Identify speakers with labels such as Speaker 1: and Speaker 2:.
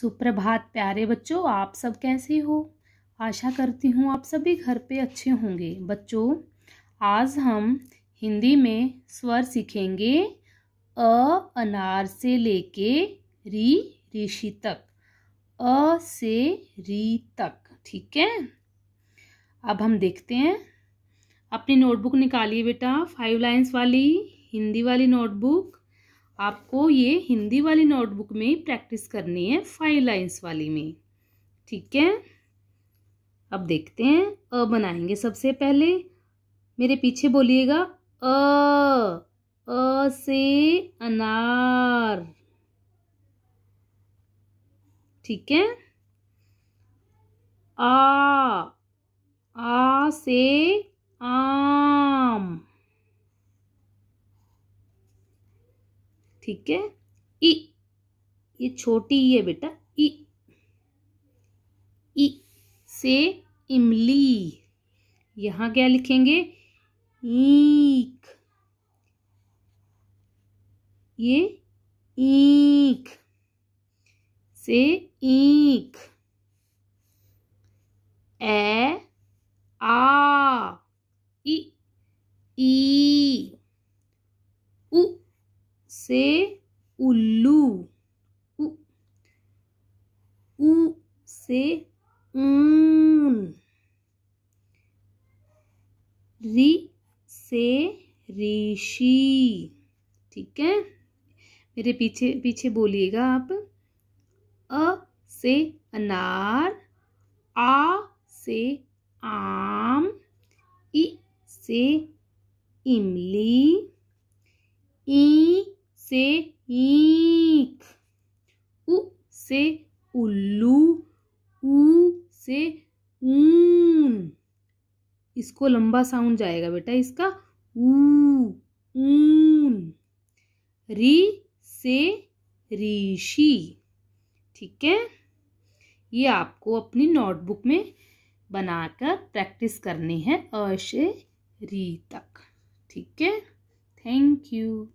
Speaker 1: सुप्रभात प्यारे बच्चों आप सब कैसे हो आशा करती हूँ आप सभी घर पे अच्छे होंगे बच्चों आज हम हिंदी में स्वर सीखेंगे अ अनार से लेके री ऋषि तक अ से री तक ठीक है अब हम देखते हैं अपनी नोटबुक निकालिए बेटा फाइव लाइंस वाली हिंदी वाली नोटबुक आपको ये हिंदी वाली नोटबुक में प्रैक्टिस करनी है फाइव लाइंस वाली में ठीक है अब देखते हैं अ बनाएंगे सबसे पहले मेरे पीछे बोलिएगा अ अ से अनार ठीक है आ आ से आ ठीक है ई ये छोटी ई है बेटा ई ई से इमली यहां क्या लिखेंगे ईक ये ईख से ईख ए आ ई ई उ से उल्लू उ, उ से ऊन री से ऋषि ठीक है मेरे पीछे पीछे बोलिएगा आप अ से अनार आ से आम इ से इमली ई से ईख उ से उल्लू ऊ से ऊन इसको लंबा साउंड जाएगा बेटा इसका ऊ ऊन री से ऋषि ठीक है ये आपको अपनी नोटबुक में बनाकर प्रैक्टिस करनी है अ से री तक ठीक है थैंक यू